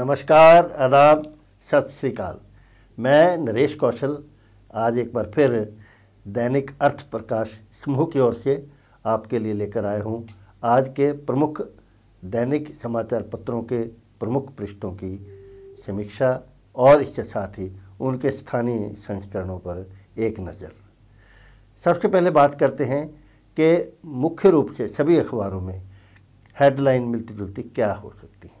नमस्कार आदाब सत श्रीकाल मैं नरेश कौशल आज एक बार फिर दैनिक अर्थ प्रकाश समूह की ओर से आपके लिए लेकर आया हूँ आज के प्रमुख दैनिक समाचार पत्रों के प्रमुख पृष्ठों की समीक्षा और इसके साथ ही उनके स्थानीय संस्करणों पर एक नज़र सबसे पहले बात करते हैं कि मुख्य रूप से सभी अखबारों में हेडलाइन मिलती जुलती क्या हो सकती है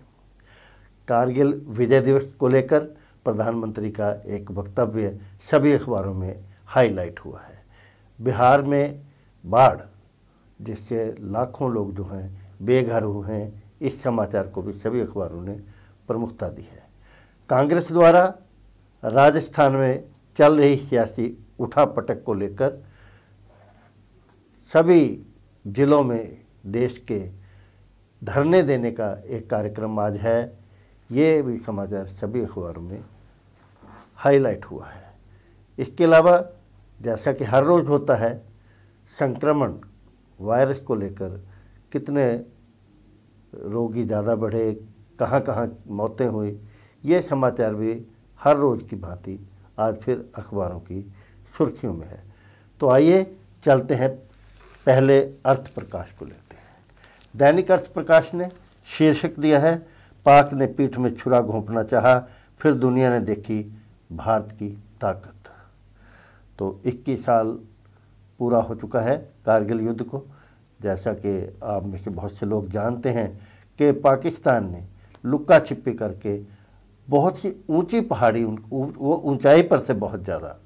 कारगिल विजय दिवस को लेकर प्रधानमंत्री का एक वक्तव्य सभी अखबारों में हाईलाइट हुआ है बिहार में बाढ़ जिससे लाखों लोग जो हैं बेघर हुए हैं इस समाचार को भी सभी अखबारों ने प्रमुखता दी है कांग्रेस द्वारा राजस्थान में चल रही सियासी उठापटक को लेकर सभी जिलों में देश के धरने देने का एक कार्यक्रम आज है ये भी समाचार सभी अखबारों में हाईलाइट हुआ है इसके अलावा जैसा कि हर रोज़ होता है संक्रमण वायरस को लेकर कितने रोगी ज़्यादा बढ़े कहाँ कहाँ मौतें हुई ये समाचार भी हर रोज़ की भांति आज फिर अखबारों की सुर्खियों में है तो आइए चलते हैं पहले अर्थ प्रकाश को लेते हैं दैनिक अर्थ प्रकाश ने शीर्षक दिया है पाक ने पीठ में छुरा घोंपना चाहा फिर दुनिया ने देखी भारत की ताकत तो 21 साल पूरा हो चुका है कारगिल युद्ध को जैसा कि आप में से बहुत से लोग जानते हैं कि पाकिस्तान ने लुक्का छिपी करके बहुत सी ऊंची पहाड़ी वो ऊंचाई पर से बहुत ज़्यादा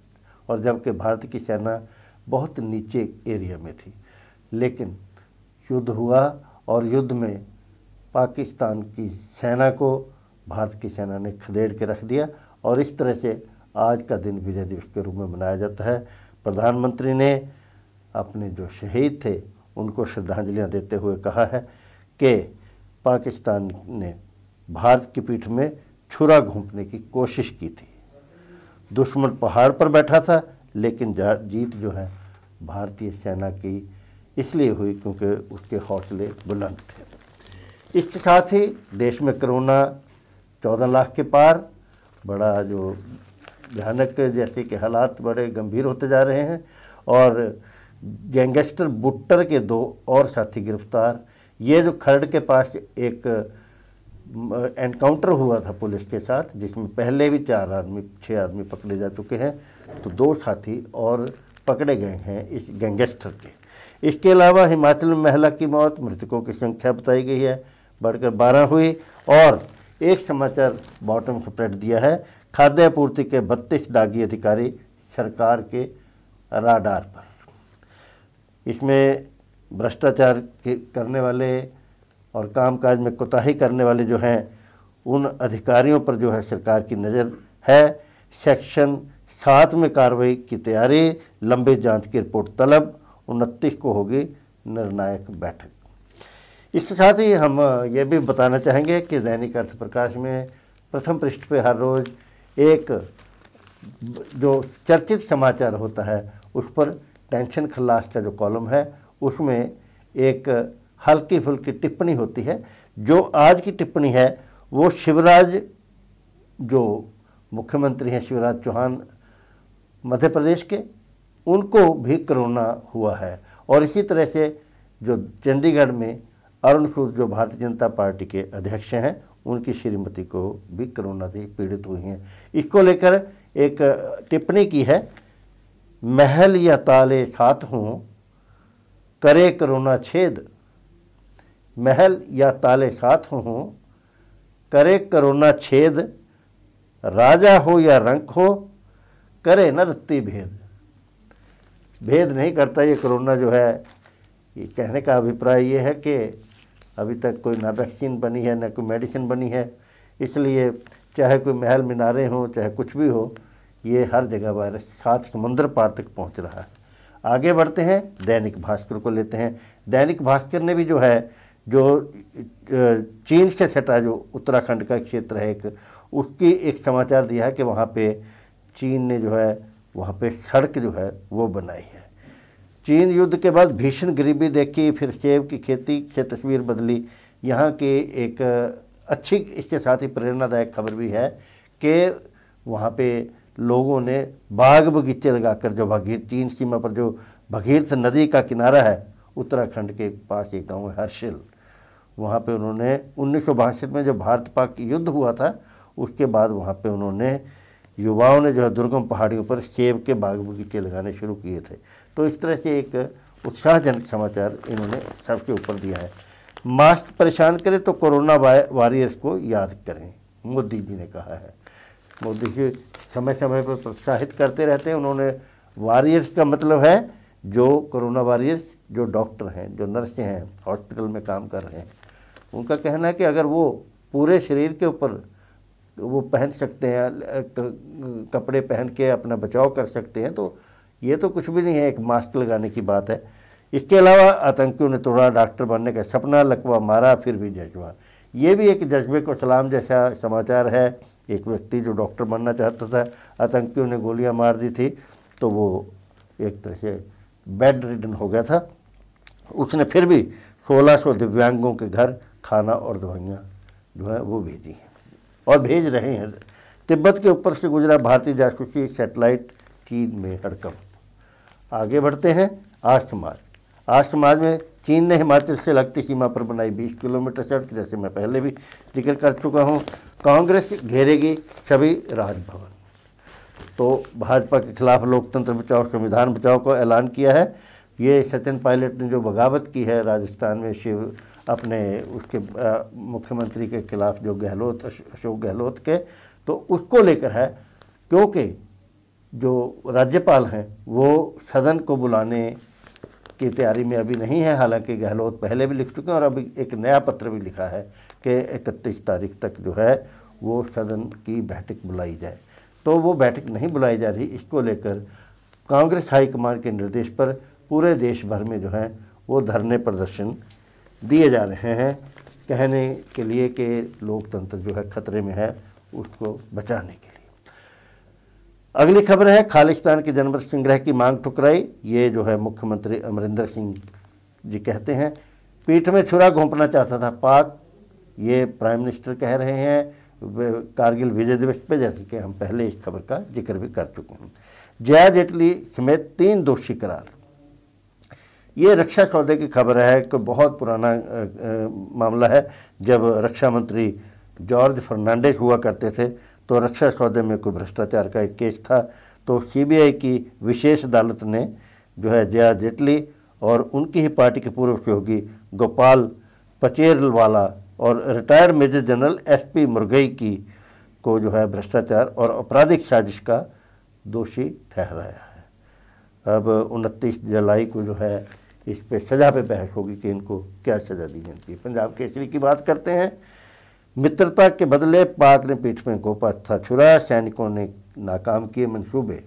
और जबकि भारत की सेना बहुत नीचे एरिया में थी लेकिन युद्ध हुआ और युद्ध में पाकिस्तान की सेना को भारत की सेना ने खदेड़ के रख दिया और इस तरह से आज का दिन विजय दिवस के रूप में मनाया जाता है प्रधानमंत्री ने अपने जो शहीद थे उनको श्रद्धांजलियां देते हुए कहा है कि पाकिस्तान ने भारत की पीठ में छुरा घूमने की कोशिश की थी दुश्मन पहाड़ पर बैठा था लेकिन जीत जो है भारतीय सेना की इसलिए हुई क्योंकि उसके हौसले बुलंद थे इसके साथ ही देश में कोरोना चौदह लाख के पार बड़ा जो भयानक जैसे कि हालात बड़े गंभीर होते जा रहे हैं और गैंगस्टर बुट्टर के दो और साथी गिरफ्तार ये जो खरड़ के पास एक एनकाउंटर हुआ था पुलिस के साथ जिसमें पहले भी चार आदमी छः आदमी पकड़े जा चुके हैं तो दो साथी और पकड़े गए हैं इस गैंगस्टर के इसके अलावा हिमाचल में महिला की मौत मृतकों की संख्या बताई गई है बढ़कर बारह हुई और एक समाचार बॉटम स्प्रेड दिया है खाद्य आपूर्ति के बत्तीस दागी अधिकारी सरकार के राडार पर इसमें भ्रष्टाचार करने वाले और कामकाज में कोताही करने वाले जो हैं उन अधिकारियों पर जो है सरकार की नज़र है सेक्शन सात में कार्रवाई की तैयारी लंबे जांच की रिपोर्ट तलब उनतीस को होगी निर्णायक बैठक इसके साथ ही हम ये भी बताना चाहेंगे कि दैनिक अर्थ प्रकाश में प्रथम पृष्ठ पे हर रोज़ एक जो चर्चित समाचार होता है उस पर टेंशन खल्लास का जो कॉलम है उसमें एक हल्की फुल्की टिप्पणी होती है जो आज की टिप्पणी है वो शिवराज जो मुख्यमंत्री हैं शिवराज चौहान मध्य प्रदेश के उनको भी कोरोना हुआ है और इसी तरह से जो चंडीगढ़ में अरुण सूद जो भारतीय जनता पार्टी के अध्यक्ष हैं उनकी श्रीमती को भी कोरोना से पीड़ित हुई हैं इसको लेकर एक टिप्पणी की है महल या ताले साथ हों करे कोरोना छेद महल या ताले साथ हों करे कोरोना छेद राजा हो या रंक हो करे न रत्ती भेद भेद नहीं करता ये कोरोना जो है ये कहने का अभिप्राय ये है कि अभी तक कोई ना वैक्सीन बनी है ना कोई मेडिसिन बनी है इसलिए चाहे कोई महल मीनारे हों चाहे कुछ भी हो ये हर जगह वायरस सात समुद्र पार तक पहुंच रहा है आगे बढ़ते हैं दैनिक भास्कर को लेते हैं दैनिक भास्कर ने भी जो है जो चीन से सटा जो उत्तराखंड का क्षेत्र है एक उसकी एक समाचार दिया है कि वहाँ पे चीन ने जो है वहाँ पे सड़क जो है वो बनाई है चीन युद्ध के बाद भीषण गरीबी देखी फिर सेब की खेती से तस्वीर बदली यहाँ की एक अच्छी इसके साथ ही प्रेरणादायक खबर भी है कि वहाँ पे लोगों ने बाग बगीचे लगाकर जो भगीर चीन सीमा पर जो भगीरथ नदी का किनारा है उत्तराखंड के पास एक गांव है हर्षिल वहाँ पे उन्होंने उन्नीस में जो भारत पाक युद्ध हुआ था उसके बाद वहाँ पे उन्होंने युवाओं ने जो है दुर्गम पहाड़ियों पर सेब के बाग बगीचे लगाने शुरू किए थे तो इस तरह से एक उत्साहजनक समाचार इन्होंने सबके ऊपर दिया है मास्क परेशान करें तो कोरोना वॉरियर्स को याद करें मोदी जी ने कहा है मोदी जी समय समय पर प्रोत्साहित करते रहते हैं उन्होंने वॉरियर्स का मतलब है जो कोरोना वॉरियर्स जो डॉक्टर हैं जो नर्स हैं हॉस्पिटल में काम कर रहे हैं उनका कहना है कि अगर वो पूरे शरीर के ऊपर वो पहन सकते हैं कपड़े पहन के अपना बचाव कर सकते हैं तो ये तो कुछ भी नहीं है एक मास्क लगाने की बात है इसके अलावा आतंकियों ने तोड़ा डॉक्टर बनने का सपना लकवा मारा फिर भी जज्बा ये भी एक जज्बे को सलाम जैसा समाचार है एक व्यक्ति जो डॉक्टर बनना चाहता था आतंकियों ने गोलियां मार दी थी तो वो एक तरह से बेड रिडन हो गया था उसने फिर भी 1600 दिव्यांगों के घर खाना और दवाइयाँ जो है वो भेजी हैं और भेज रहे हैं तिब्बत के ऊपर से गुजरा भारतीय जासूसी सेटेलाइट चीन में हड़कम आगे बढ़ते हैं आज समाज आज समाज में चीन ने हिमाचल से लगती सीमा पर बनाई 20 किलोमीटर सड़क जैसे मैं पहले भी जिक्र कर चुका हूँ कांग्रेस घेरेगी सभी राजभवन तो भाजपा के खिलाफ लोकतंत्र बचाओ संविधान बचाओ का ऐलान किया है ये सचिन पायलट ने जो बगावत की है राजस्थान में शिव अपने उसके मुख्यमंत्री के खिलाफ जो गहलोत अशोक गहलोत के तो उसको लेकर है क्योंकि जो राज्यपाल हैं वो सदन को बुलाने की तैयारी में अभी नहीं है हालांकि गहलोत पहले भी लिख चुके हैं और अभी एक नया पत्र भी लिखा है कि इकतीस तारीख तक जो है वो सदन की बैठक बुलाई जाए तो वो बैठक नहीं बुलाई जा रही इसको लेकर कांग्रेस हाईकमान के निर्देश पर पूरे देश भर में जो है वो धरने प्रदर्शन दिए जा रहे हैं कहने के लिए कि लोकतंत्र जो है खतरे में है उसको बचाने के लिए अगली खबर है खालिस्तान के जनवर संग्रह की मांग ठुकराई ये जो है मुख्यमंत्री अमरिंदर सिंह जी कहते हैं पीठ में छुरा घोंपना चाहता था पाक ये प्राइम मिनिस्टर कह रहे हैं कारगिल विजय दिवस पे जैसे कि हम पहले इस खबर का जिक्र भी कर चुके हैं जया जेटली समेत तीन दोषी करार ये रक्षा सौदे की खबर है कि बहुत पुराना मामला है जब रक्षा मंत्री जॉर्ज फर्नांडेस हुआ करते थे तो रक्षा सौदे में कोई भ्रष्टाचार का एक केस था तो सीबीआई की विशेष अदालत ने जो है जया जेटली और उनकी ही पार्टी के पूर्व सहयोगी गोपाल पचेरवाला और retired major general SP Murgai की को जो है भ्रष्टाचार और आपराधिक साजिश का दोषी ठहराया है अब उनतीस जुलाई को जो है इस पे सज़ा पे बहस होगी कि इनको क्या सज़ा दी जाती है पंजाब केसरी की बात करते हैं मित्रता के बदले पाक ने पीठ में गोपा था छुरा सैनिकों ने नाकाम किए मंसूबे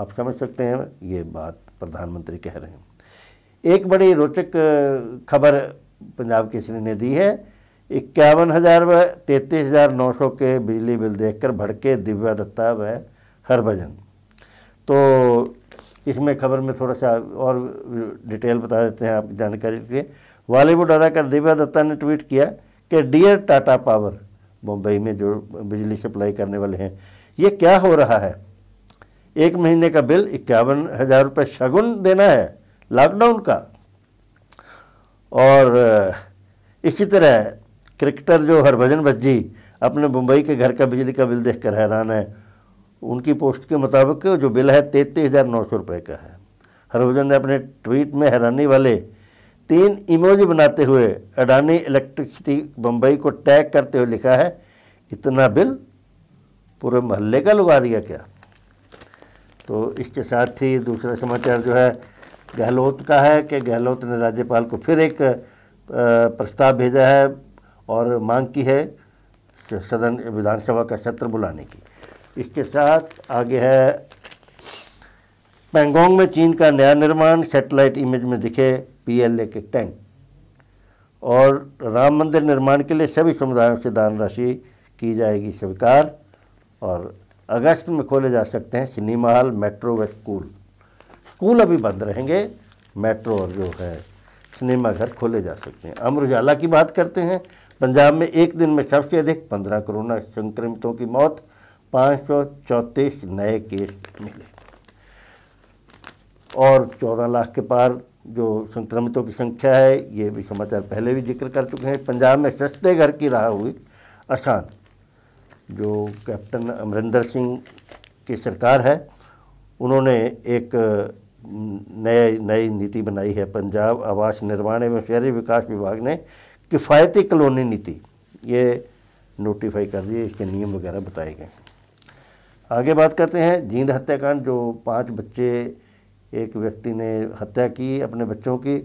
आप समझ सकते हैं ये बात प्रधानमंत्री कह रहे हैं एक बड़ी रोचक खबर पंजाब केसरी ने दी है इक्यावन हज़ार व तैंतीस हज़ार नौ सौ के बिजली बिल देखकर भड़के दिव्या दत्ता व हरभजन तो इसमें खबर में थोड़ा सा और डिटेल बता देते हैं आपकी जानकारी के लिए बॉलीवुड अदाकार दिव्या दत्ता ने ट्वीट किया कि डियर टाटा पावर मुंबई में जो बिजली सप्लाई करने वाले हैं ये क्या हो रहा है एक महीने का बिल इक्यावन हज़ार रुपये शगुन देना है लॉकडाउन का और इसी तरह क्रिकेटर जो हरभजन भज्जी अपने मुंबई के घर का बिजली का बिल देखकर हैरान है उनकी पोस्ट के मुताबिक जो बिल है तैतीस हज़ार नौ सौ रुपये का है हरभजन ने अपने ट्वीट में हैरानी वाले तीन इमोज बनाते हुए अडानी इलेक्ट्रिसिटी बम्बई को टैग करते हुए लिखा है इतना बिल पूरे महल्ले का लगा दिया क्या तो इसके साथ ही दूसरा समाचार जो है गहलोत का है कि गहलोत ने राज्यपाल को फिर एक प्रस्ताव भेजा है और मांग की है सदन विधानसभा का सत्र बुलाने की इसके साथ आगे है पेंगोंग में चीन का नया निर्माण सैटेलाइट इमेज में दिखे पीएलए के टैंक और राम मंदिर निर्माण के लिए सभी समुदायों से दान राशि की जाएगी स्वीकार और अगस्त में खोले जा सकते हैं सिनेमा हॉल मेट्रो व स्कूल स्कूल अभी बंद रहेंगे मेट्रो और जो है सिनेमा घर खोले जा सकते हैं अमर उजाला की बात करते हैं पंजाब में एक दिन में सबसे अधिक पंद्रह कोरोना संक्रमितों की मौत 534 नए केस मिले और 14 लाख के पार जो संक्रमितों की संख्या है ये भी समाचार पहले भी जिक्र कर चुके हैं पंजाब में सस्ते घर की राह हुई आसान जो कैप्टन अमरिंदर सिंह की सरकार है उन्होंने एक नए नई नीति बनाई है पंजाब आवास निर्माण एवं शहरी विकास विभाग ने किफ़ायती कलोनी नीति ये नोटिफाई कर दी इसके नियम वगैरह बताए गए हैं आगे बात करते हैं जींद हत्याकांड जो पांच बच्चे एक व्यक्ति ने हत्या की अपने बच्चों की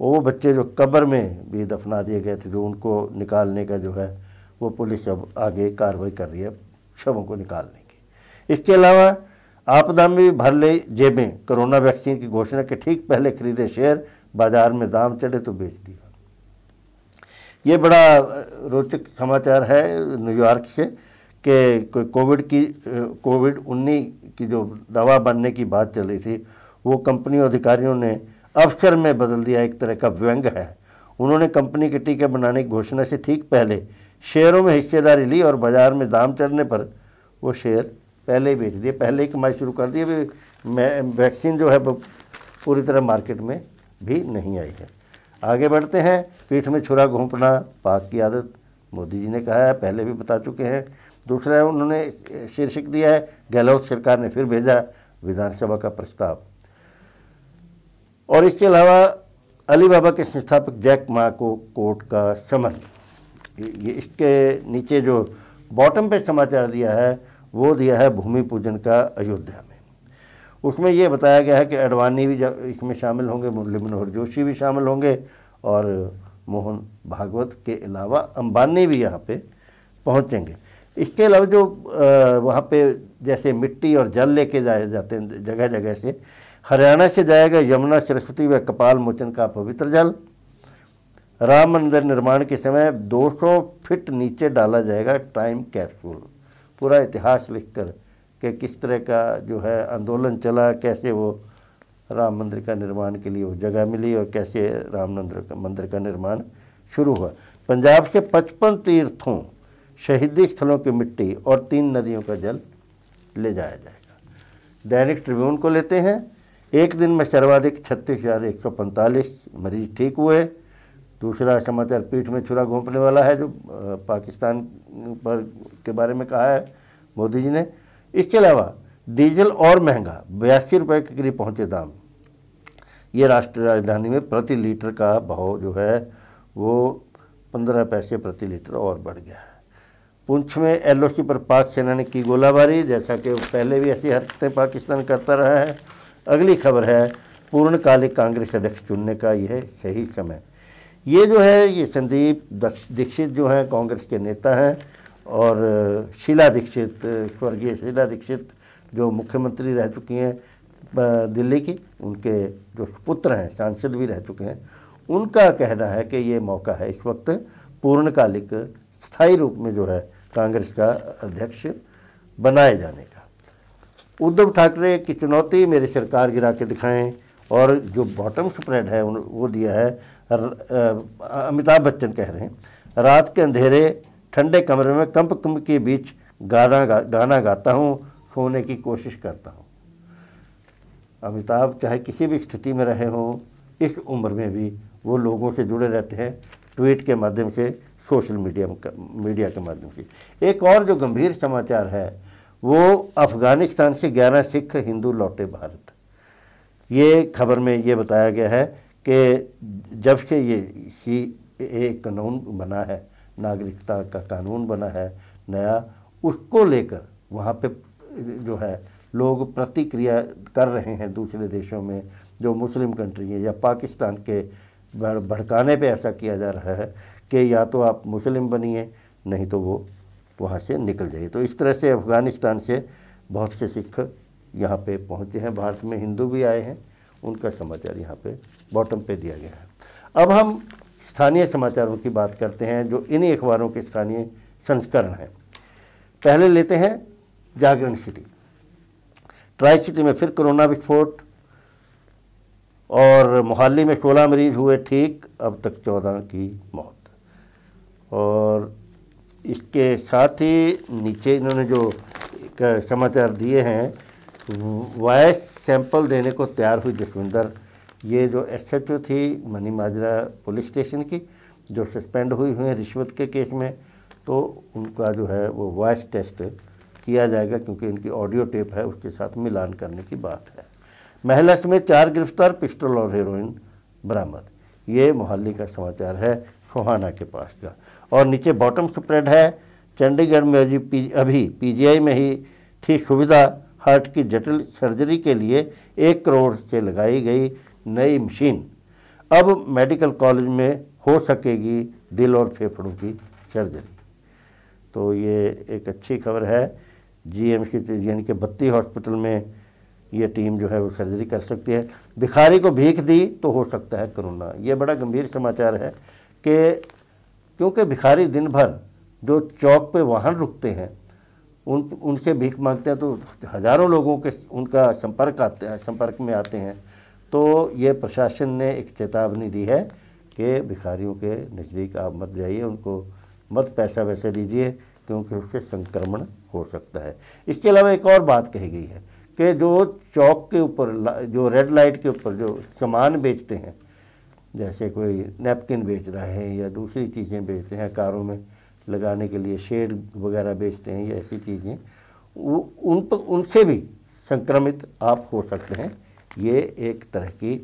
वो बच्चे जो कब्र में भी दफना दिए गए थे जो उनको निकालने का जो है वो पुलिस अब आगे कार्रवाई कर रही है शवों को निकालने की इसके अलावा आपदा में भर ले जेबें कोरोना वैक्सीन की घोषणा के ठीक पहले खरीदे शेयर बाजार में दाम चढ़े तो बेच दिया ये बड़ा रोचक समाचार है न्यूयॉर्क से कि कोविड की कोविड उन्नीस की जो दवा बनने की बात चली थी वो कंपनी अधिकारियों ने अवसर में बदल दिया एक तरह का व्यंग है उन्होंने कंपनी के टीके बनाने की घोषणा से ठीक पहले शेयरों में हिस्सेदारी ली और बाज़ार में दाम चढ़ने पर वो शेयर पहले ही बेच दिए पहले ही कमाई शुरू कर दी वैक्सीन जो है पूरी तरह मार्केट में भी नहीं आई है आगे बढ़ते हैं पीठ में छुरा घोंपना पाक की आदत मोदी जी ने कहा है पहले भी बता चुके हैं दूसरा है उन्होंने शीर्षक दिया है गहलोत सरकार ने फिर भेजा विधानसभा का प्रस्ताव और इसके अलावा अली बाबा के संस्थापक जैक मा को कोर्ट का समन ये इसके नीचे जो बॉटम पे समाचार दिया है वो दिया है भूमि पूजन का अयोध्या में उसमें ये बताया गया है कि अडवाणी भी इसमें शामिल होंगे मुरली मनोहर जोशी भी शामिल होंगे और मोहन भागवत के अलावा अंबानी भी यहाँ पे पहुँचेंगे इसके अलावा जो वहाँ पे जैसे मिट्टी और जल लेके जाए जाते हैं जगह जगह से हरियाणा से जाएगा यमुना सरस्वती व कपाल मोचन का पवित्र जल राम मंदिर निर्माण के समय 200 फीट नीचे डाला जाएगा टाइम कैप्सूल पूरा इतिहास लिखकर कि किस तरह का जो है आंदोलन चला कैसे वो राम मंदिर का निर्माण के लिए वो जगह मिली और कैसे राम मंदिर का मंदिर का निर्माण शुरू हुआ पंजाब से पचपन तीर्थों शहीदी स्थलों की मिट्टी और तीन नदियों का जल ले जाया जाएगा दैनिक ट्रिब्यून को लेते हैं एक दिन में सर्वाधिक छत्तीस हज़ार एक सौ पैंतालीस मरीज ठीक हुए दूसरा समाचार पीठ में छुरा घोंपने वाला है जो पाकिस्तान पर के बारे में कहा है मोदी जी ने इसके अलावा डीजल और महंगा बयासी रुपये के करीब पहुंचे दाम ये राष्ट्रीय राजधानी में प्रति लीटर का भाव जो है वो पंद्रह पैसे प्रति लीटर और बढ़ गया है पुंछ में एलओसी पर पाक सेना ने की गोलाबारी जैसा कि पहले भी ऐसी हरकतें पाकिस्तान करता रहा है अगली खबर है पूर्णकालिक कांग्रेस अध्यक्ष चुनने का यह सही समय ये जो है ये संदीप दीक्षित जो हैं कांग्रेस के नेता हैं और शीला दीक्षित स्वर्गीय शीला दीक्षित जो मुख्यमंत्री रह चुकी हैं दिल्ली की उनके जो सुपुत्र हैं सांसद भी रह चुके हैं उनका कहना है कि ये मौका है इस वक्त पूर्णकालिक स्थायी रूप में जो है कांग्रेस का अध्यक्ष बनाए जाने का उद्धव ठाकरे की चुनौती मेरी सरकार गिरा के दिखाएं और जो बॉटम स्प्रेड है वो दिया है अमिताभ बच्चन कह रहे हैं रात के अंधेरे ठंडे कमरे में कंप कंप के बीच गाना गा, गाना गाता हूँ सोने की कोशिश करता हूँ अमिताभ चाहे किसी भी स्थिति में रहे हों इस उम्र में भी वो लोगों से जुड़े रहते हैं ट्वीट के माध्यम से सोशल मीडिया मीडिया के माध्यम से एक और जो गंभीर समाचार है वो अफ़गानिस्तान से 11 सिख हिंदू लौटे भारत ये खबर में ये बताया गया है कि जब से ये सी ए कानून बना है नागरिकता का कानून बना है नया उसको लेकर वहाँ पे जो है लोग प्रतिक्रिया कर रहे हैं दूसरे देशों में जो मुस्लिम कंट्री है या पाकिस्तान के भड़काने पे ऐसा किया जा रहा है कि या तो आप मुस्लिम बनिए नहीं तो वो वहाँ से निकल जाइए तो इस तरह से अफ़गानिस्तान से बहुत से सिख यहाँ पे पहुँचे हैं भारत में हिंदू भी आए हैं उनका समाचार यहाँ पे बॉटम पे दिया गया है अब हम स्थानीय समाचारों की बात करते हैं जो इन्हीं अखबारों के स्थानीय संस्करण हैं पहले लेते हैं जागरण सिटी ट्राई सिटी में फिर कोरोना विस्फोट और मोहाली में सोलह मरीज हुए ठीक अब तक चौदह की मौत और इसके साथ ही नीचे इन्होंने जो समाचार दिए हैं वॉयस सैंपल देने को तैयार हुई जसविंदर ये जो एस एच ओ थी मनी माजरा पुलिस स्टेशन की जो सस्पेंड हुई हुई हैं रिश्वत के केस में तो उनका जो है वो वॉयस टेस्ट किया जाएगा क्योंकि इनकी ऑडियो टेप है उसके साथ मिलान करने की बात है महिला समेत चार गिरफ्तार पिस्टल और हीरोइन बरामद ये मोहाली का समाचार है सुहाना के पास का और नीचे बॉटम स्प्रेड है चंडीगढ़ में अभी पी अभी पीजीआई में ही थी सुविधा हार्ट की जटिल सर्जरी के लिए एक करोड़ से लगाई गई नई मशीन अब मेडिकल कॉलेज में हो सकेगी दिल और फेफड़ों की सर्जरी तो ये एक अच्छी खबर है एम सी यानी कि बत्ती हॉस्पिटल में ये टीम जो है वो सर्जरी कर सकती है भिखारी को भीख दी तो हो सकता है कोरोना ये बड़ा गंभीर समाचार है कि क्योंकि भिखारी दिन भर जो चौक पे वाहन रुकते हैं उन उनसे भीख मांगते हैं तो हज़ारों लोगों के उनका संपर्क आते हैं संपर्क में आते हैं तो ये प्रशासन ने एक चेतावनी दी है कि भिखारियों के नज़दीक आप मत जाइए उनको मत पैसा वैसे दीजिए क्योंकि उससे संक्रमण हो सकता है इसके अलावा एक और बात कही गई है कि जो चौक के ऊपर जो रेड लाइट के ऊपर जो सामान बेचते हैं जैसे कोई नैपकिन बेच रहा है या दूसरी चीज़ें बेचते हैं कारों में लगाने के लिए शेड वगैरह बेचते हैं या ऐसी चीज़ें वो उन पर उनसे भी संक्रमित आप हो सकते हैं ये एक तरह की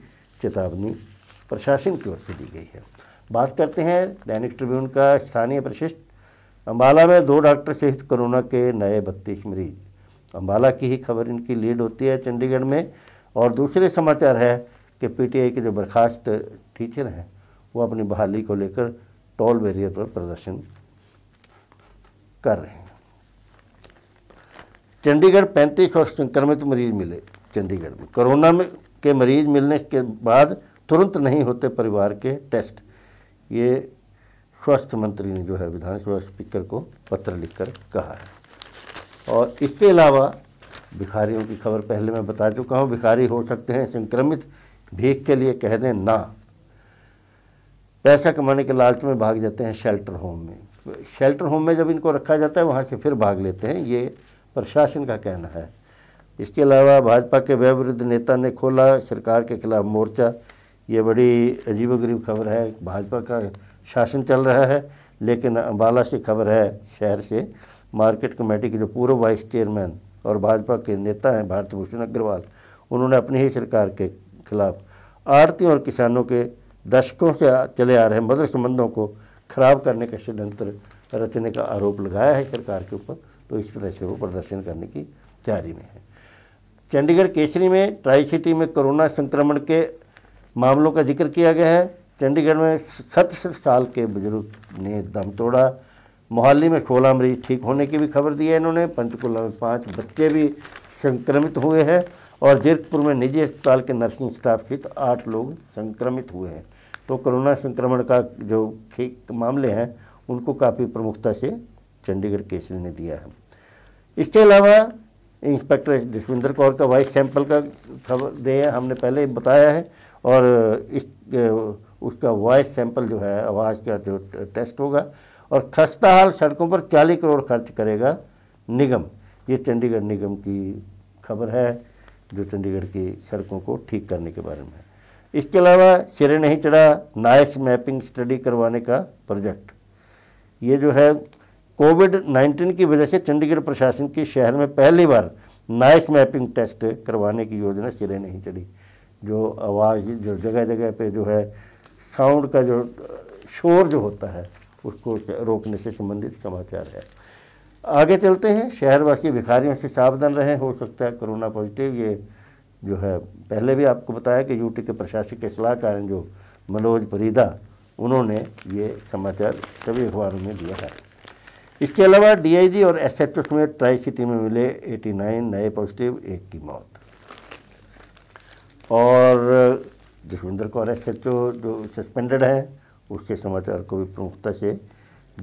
चेतावनी प्रशासन की ओर से दी गई है बात करते हैं दैनिक ट्रिब्यून का स्थानीय प्रशिष्ट अम्बाला में दो डॉक्टर सहित कोरोना के नए बत्तीस मरीज अम्बाला की ही खबर इनकी लीड होती है चंडीगढ़ में और दूसरे समाचार है कि पीटीआई के जो बर्खास्त टीचर हैं वो अपनी बहाली को लेकर टोल बैरियर पर प्रदर्शन कर रहे हैं चंडीगढ़ पैंतीस और संक्रमित मरीज मिले चंडीगढ़ में कोरोना में के मरीज मिलने के बाद तुरंत नहीं होते परिवार के टेस्ट ये स्वास्थ्य मंत्री ने जो है विधानसभा स्पीकर को पत्र लिखकर कहा है और इसके अलावा भिखारियों की खबर पहले मैं बता चुका हूँ भिखारी हो सकते हैं संक्रमित भीख के लिए कह दें ना पैसा कमाने के लालच में भाग जाते हैं शेल्टर होम में शेल्टर होम में जब इनको रखा जाता है वहाँ से फिर भाग लेते हैं ये प्रशासन का कहना है इसके अलावा भाजपा के वयवृद्ध नेता ने खोला सरकार के खिलाफ मोर्चा ये बड़ी अजीब गरीब खबर है भाजपा का शासन चल रहा है लेकिन अम्बाला से खबर है शहर से मार्केट कमेटी के जो पूर्व वाइस चेयरमैन और भाजपा के नेता हैं भारत भूषण अग्रवाल उन्होंने अपनी ही सरकार के खिलाफ आड़तियों और किसानों के दशकों से चले आ रहे मधुर संबंधों को खराब करने का षडयंत्र रचने का आरोप लगाया है सरकार के ऊपर तो इस तरह से वो प्रदर्शन करने की तैयारी में है चंडीगढ़ केसरी में ट्राई सिटी में कोरोना संक्रमण के मामलों का जिक्र किया गया है चंडीगढ़ में सत साल के बुजुर्ग ने दम तोड़ा मोहाली में सोलह मरीज ठीक होने की भी खबर दी है इन्होंने पंचकूला में पाँच बच्चे भी संक्रमित हुए हैं और जीरकपुर में निजी अस्पताल के नर्सिंग स्टाफ सहित आठ लोग संक्रमित हुए हैं तो कोरोना संक्रमण का जो ठीक मामले हैं उनको काफ़ी प्रमुखता से चंडीगढ़ केसरी ने दिया है इसके अलावा इंस्पेक्टर जसविंदर कौर का वाइस सैंपल का खबर दे हमने पहले बताया है और इस उसका वॉइस सैंपल जो है आवाज़ का जो टेस्ट होगा और खस्ता हाल सड़कों पर चालीस करोड़ खर्च करेगा निगम ये चंडीगढ़ निगम की खबर है जो चंडीगढ़ की सड़कों को ठीक करने के बारे में इसके अलावा सिरे नहीं चढ़ा नाइस मैपिंग स्टडी करवाने का प्रोजेक्ट ये जो है कोविड 19 की वजह से चंडीगढ़ प्रशासन के शहर में पहली बार नाइस मैपिंग टेस्ट करवाने की योजना सिरे नहीं चढ़ी जो आवाज़ जो जगह जगह पे जो है साउंड का जो शोर जो होता है उसको रोकने से संबंधित समाचार है आगे चलते हैं शहरवासी भिखारियों से सावधान रहें हो सकता है कोरोना पॉजिटिव ये जो है पहले भी आपको बताया कि यूटी के प्रशासक के सलाहकार हैं जो मनोज परीदा उन्होंने ये समाचार सभी अखबारों में दिया है इसके अलावा डीआईजी और एसएचओ समेत ट्राई सिटी में मिले 89 नए पॉजिटिव एक की मौत और Jaswinder Kaur S H O जो सस्पेंडेड है उसके समाचार को भी प्रमुखता से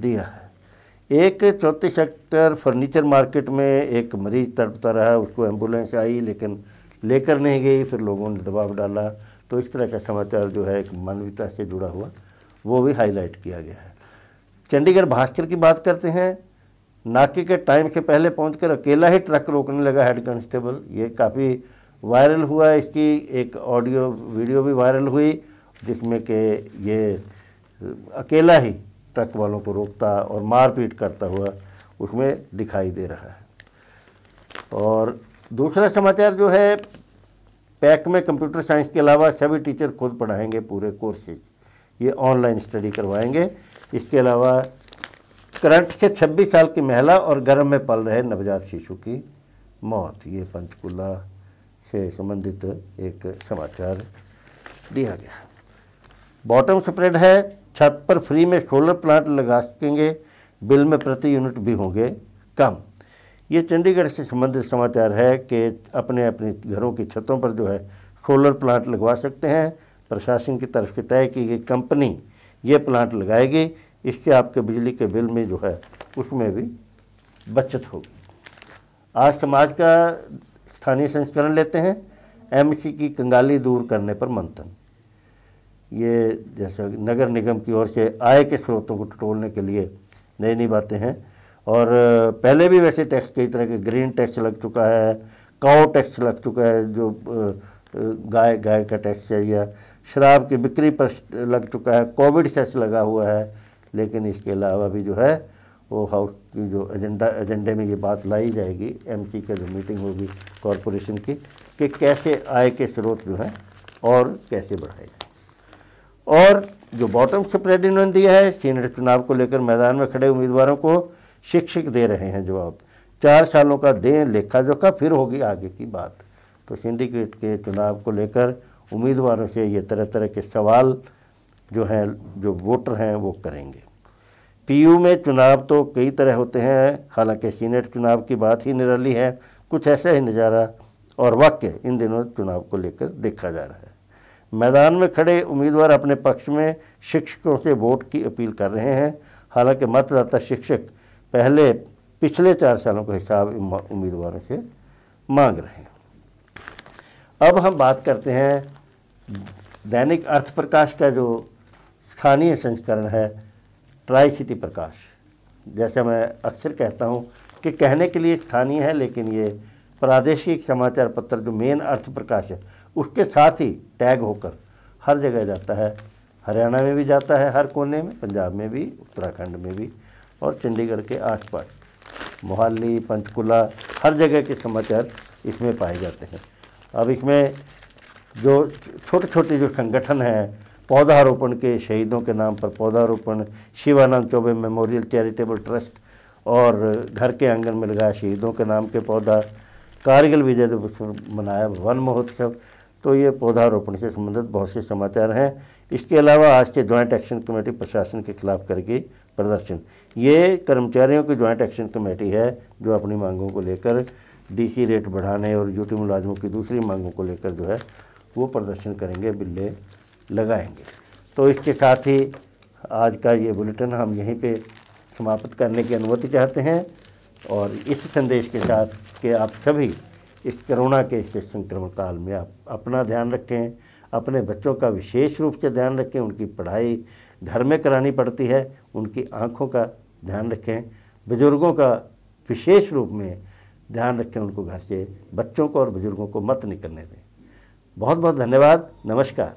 दिया है एक चौंतीस सेक्टर फर्नीचर मार्केट में एक मरीज तड़पता रहा उसको एम्बुलेंस आई लेकिन लेकर नहीं गई फिर लोगों ने दबाव डाला तो इस तरह का समाचार जो है एक मानवीयता से जुड़ा हुआ वो भी हाईलाइट किया गया है चंडीगढ़ भास्कर की बात करते हैं नाके के टाइम से पहले पहुंचकर अकेला ही ट्रक रोकने लगा हेड कांस्टेबल ये काफ़ी वायरल हुआ इसकी एक ऑडियो वीडियो भी वायरल हुई जिसमें कि ये अकेला ही ट्रक वालों को रोकता और मारपीट करता हुआ उसमें दिखाई दे रहा है और दूसरा समाचार जो है पैक में कंप्यूटर साइंस के अलावा सभी टीचर खुद पढ़ाएंगे पूरे कोर्सेज ये ऑनलाइन स्टडी करवाएंगे इसके अलावा करंट से 26 साल की महिला और गर्भ में पल रहे नवजात शिशु की मौत ये पंचकूला से संबंधित एक समाचार दिया गया बॉटम स्प्रेड है छत पर फ्री में सोलर प्लांट लगा सकेंगे बिल में प्रति यूनिट भी होंगे कम ये चंडीगढ़ से संबंधित समाचार है कि अपने अपने घरों की छतों पर जो है सोलर प्लांट लगवा सकते हैं प्रशासन की तरफ से तय की गई कंपनी ये प्लांट लगाएगी इससे आपके बिजली के बिल में जो है उसमें भी बचत होगी आज समाज का स्थानीय संस्करण लेते हैं एमसी की कंगाली दूर करने पर मंथन ये जैसे नगर निगम की ओर से आय के स्रोतों को टटोलने के लिए नई नई बातें हैं और पहले भी वैसे टैक्स कई तरह के ग्रीन टैक्स लग चुका है काओ टैक्स लग चुका है जो गाय गाय का टैक्स चाहिए शराब की बिक्री पर लग चुका है कोविड सेस लगा हुआ है लेकिन इसके अलावा भी जो है वो हाउस की जो एजेंडा एजेंडे में ये बात लाई जाएगी एमसी का जो मीटिंग होगी कॉरपोरेशन की कि कैसे आय के स्रोत जो है और कैसे बढ़ाए जाए और जो बॉटम स्प्रेड इन्होंने दिया है सीनियर चुनाव को लेकर मैदान में खड़े उम्मीदवारों को शिक्षक दे रहे हैं जवाब चार सालों का दें लेखा जोखा फिर होगी आगे की बात तो सिंडिकेट के चुनाव को लेकर उम्मीदवारों से ये तरह तरह के सवाल जो हैं जो वोटर हैं वो करेंगे पीयू में चुनाव तो कई तरह होते हैं हालांकि सीनेट चुनाव की बात ही निराली है कुछ ऐसा ही नज़ारा और वाक्य इन दिनों चुनाव को लेकर देखा जा रहा है मैदान में खड़े उम्मीदवार अपने पक्ष में शिक्षकों से वोट की अपील कर रहे हैं हालांकि मतदाता शिक्षक पहले पिछले चार सालों का हिसाब उम्मीदवारों से मांग रहे हैं अब हम बात करते हैं दैनिक अर्थ प्रकाश का जो स्थानीय संस्करण है ट्राइसिटी प्रकाश जैसे मैं अक्सर कहता हूँ कि कहने के लिए स्थानीय है लेकिन ये प्रादेशिक समाचार पत्र जो मेन अर्थ प्रकाश है उसके साथ ही टैग होकर हर जगह जाता है हरियाणा में भी जाता है हर कोने में पंजाब में भी उत्तराखंड में भी और चंडीगढ़ के आसपास मोहाली पंचकुला हर जगह के समाचार इसमें पाए जाते हैं अब इसमें जो छोटे छोटे जो संगठन हैं पौधारोपण के शहीदों के नाम पर पौधारोपण Shivanand Chaubey memorial charitable trust और घर के आंगन में लगाया शहीदों के नाम के पौधा कारगिल विजय दिवस मनाया वन महोत्सव तो ये पौधारोपण से संबंधित बहुत से समाचार हैं इसके अलावा आज के ज्वाइंट एक्शन कमेटी प्रशासन के खिलाफ करेगी प्रदर्शन ये कर्मचारियों की ज्वाइंट एक्शन कमेटी है जो अपनी मांगों को लेकर डीसी रेट बढ़ाने और यूटी मुलाजमों की दूसरी मांगों को लेकर जो है वो प्रदर्शन करेंगे बिल्ले लगाएंगे तो इसके साथ ही आज का ये बुलेटिन हम यहीं पे समाप्त करने की अनुमति चाहते हैं और इस संदेश के साथ कि आप सभी इस कोरोना के इस संक्रमण काल में आप अपना ध्यान रखें अपने बच्चों का विशेष रूप से ध्यान रखें उनकी पढ़ाई घर में करानी पड़ती है उनकी आँखों का ध्यान रखें बुज़ुर्गों का विशेष रूप में ध्यान रखें उनको घर से बच्चों को और बुज़ुर्गों को मत निकलने दें बहुत बहुत धन्यवाद नमस्कार